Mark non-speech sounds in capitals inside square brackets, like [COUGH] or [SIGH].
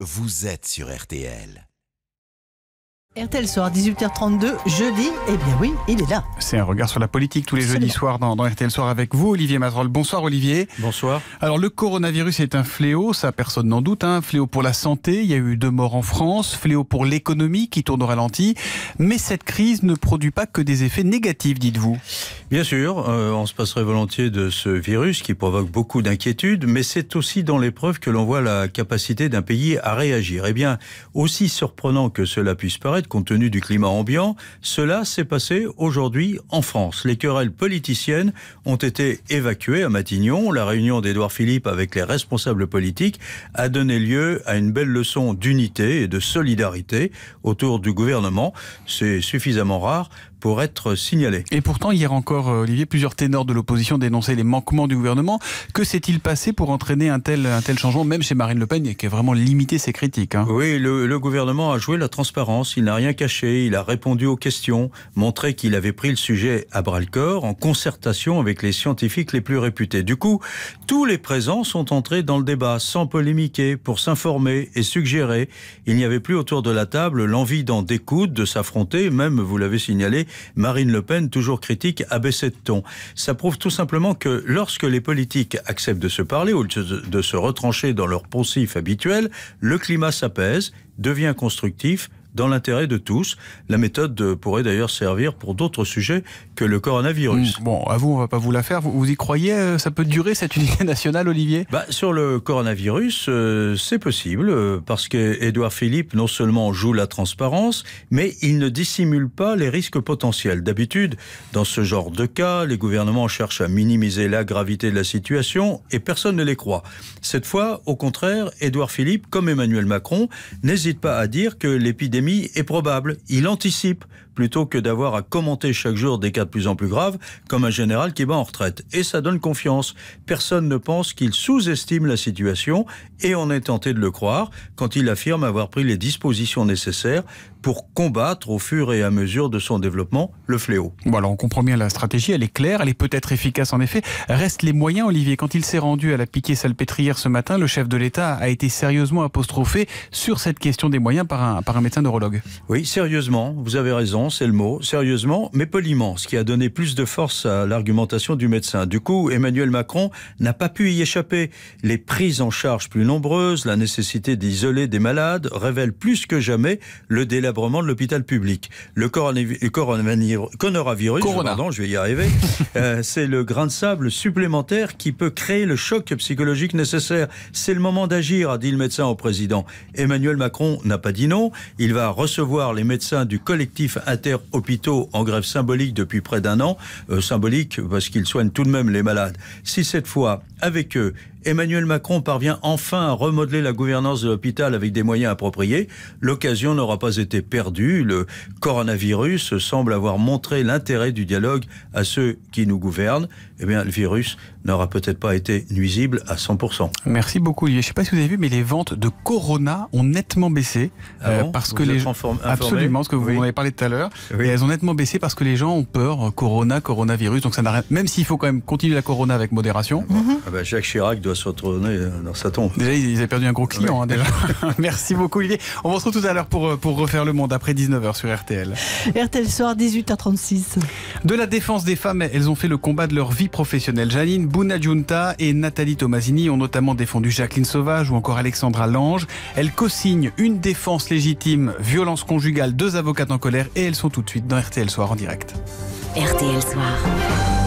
Vous êtes sur RTL. RTL Soir, 18h32, jeudi, et eh bien oui, il est là. C'est un regard sur la politique tous les jeudis soirs dans, RTL Soir avec vous, Olivier Matrol. Bonsoir Olivier. Bonsoir. Alors le coronavirus est un fléau, ça personne n'en doute, un hein. fléau pour la santé, il y a eu deux morts en France, fléau pour l'économie qui tourne au ralenti, mais cette crise ne produit pas que des effets négatifs, dites-vous. Bien sûr, euh, on se passerait volontiers de ce virus qui provoque beaucoup d'inquiétudes, mais c'est aussi dans l'épreuve que l'on voit la capacité d'un pays à réagir. Eh bien, aussi surprenant que cela puisse paraître, compte tenu du climat ambiant. Cela s'est passé aujourd'hui en France. Les querelles politiciennes ont été évacuées à Matignon. La réunion d'Édouard Philippe avec les responsables politiques a donné lieu à une belle leçon d'unité et de solidarité autour du gouvernement. C'est suffisamment rare pour être signalé. Et pourtant, hier encore, euh, Olivier, plusieurs ténors de l'opposition dénonçaient les manquements du gouvernement. Que s'est-il passé pour entraîner un tel, un tel changement, même chez Marine Le Pen, qui a vraiment limité ses critiques hein Oui, le, le, gouvernement a joué la transparence, il n'a rien caché, il a répondu aux questions, montré qu'il avait pris le sujet à bras-le-corps, en concertation avec les scientifiques les plus réputés. Du coup, tous les présents sont entrés dans le débat, sans polémiquer, pour s'informer et suggérer. Il n'y avait plus autour de la table l'envie d'en découdre, de s'affronter, même, vous l'avez signalé, Marine Le Pen, toujours critique, a baissé de ton. Ça prouve tout simplement que lorsque les politiques acceptent de se parler ou de se retrancher dans leur poncif habituel, le climat s'apaise, devient constructif, dans l'intérêt de tous. La méthode euh, pourrait d'ailleurs servir pour d'autres sujets que le coronavirus. Hmm. bon, à vous, on va pas vous la faire. Vous, y croyez euh, Ça peut durer cette unité [LAUGHS] nationale, Olivier bah, Sur le coronavirus, euh, c'est possible, parce qu'Edouard Philippe, non seulement joue la transparence, mais il ne dissimule pas les risques potentiels. D'habitude, dans ce genre de cas, les gouvernements cherchent à minimiser la gravité de la situation et personne ne les croit. Cette fois, au contraire, Édouard Philippe, comme Emmanuel Macron, n'hésite pas à dire que l'épidémie est probable. Il anticipe plutôt que d'avoir à commenter chaque jour des cas de plus en plus graves, comme un général qui bat en retraite. Et ça donne confiance. Personne ne pense qu'il sous-estime la situation, et on est tenté de le croire quand il affirme avoir pris les dispositions nécessaires pour combattre au fur et à mesure de son développement le fléau. Voilà, on comprend bien la stratégie, elle est claire, elle est peut-être efficace en effet. Restent les moyens, Olivier. Quand il s'est rendu à la piquée salpêtrière ce matin, le chef de l'État a été sérieusement apostrophé sur cette question des moyens par un, par un médecin neurologue. Oui, sérieusement, vous avez raison c'est le mot, sérieusement, mais poliment, ce qui a donné plus de force à l'argumentation du médecin. Du coup, Emmanuel Macron n'a pas pu y échapper. Les prises en charge plus nombreuses, la nécessité d'isoler des malades révèlent plus que jamais le délabrement de l'hôpital public. Le coronavirus, pardon, je vais y arriver, [LAUGHS] euh, c'est le grain de sable supplémentaire qui peut créer le choc psychologique nécessaire. C'est le moment d'agir, a dit le médecin au président. Emmanuel Macron n'a pas dit non. Il va recevoir les médecins du collectif hôpitaux en grève symbolique depuis près d'un an, euh, symbolique parce qu'ils soignent tout de même les malades, si cette fois, avec eux, Emmanuel Macron parvient enfin à remodeler la gouvernance de l'hôpital avec des moyens appropriés. L'occasion n'aura pas été perdue. Le coronavirus semble avoir montré l'intérêt du dialogue à ceux qui nous gouvernent. Eh bien, le virus n'aura peut-être pas été nuisible à 100%. Merci beaucoup, Olivier. Je ne sais pas si vous avez vu, mais les ventes de Corona ont nettement baissé. Ah euh, parce que les gens... Absolument, ce que vous en avez parlé tout à l'heure. Et elles ont nettement baissé parce que les gens ont peur. Euh, Corona, coronavirus. Donc ça n'a Même s'il faut quand même continuer la Corona avec modération. Ah ah bah, Jacques Chirac se retourner euh, dans sa tombe. Déjà, ils ont perdu un gros client, hein, [LAUGHS] [LAUGHS] Merci beaucoup, Olivier. On se retrouve tout à l'heure pour, euh, pour refaire le monde après 19h sur RTL. RTL soir, 18h36. De la défense des femmes, elles ont fait le combat de leur vie professionnelle. Janine Bunadjunta et Nathalie Tomasini ont notamment défendu Jacqueline Sauvage ou encore Alexandra Lange. Elles co-signent une défense légitime, violence conjugale, deux avocates en colère et elles sont tout de suite dans RTL soir en direct. RTL soir.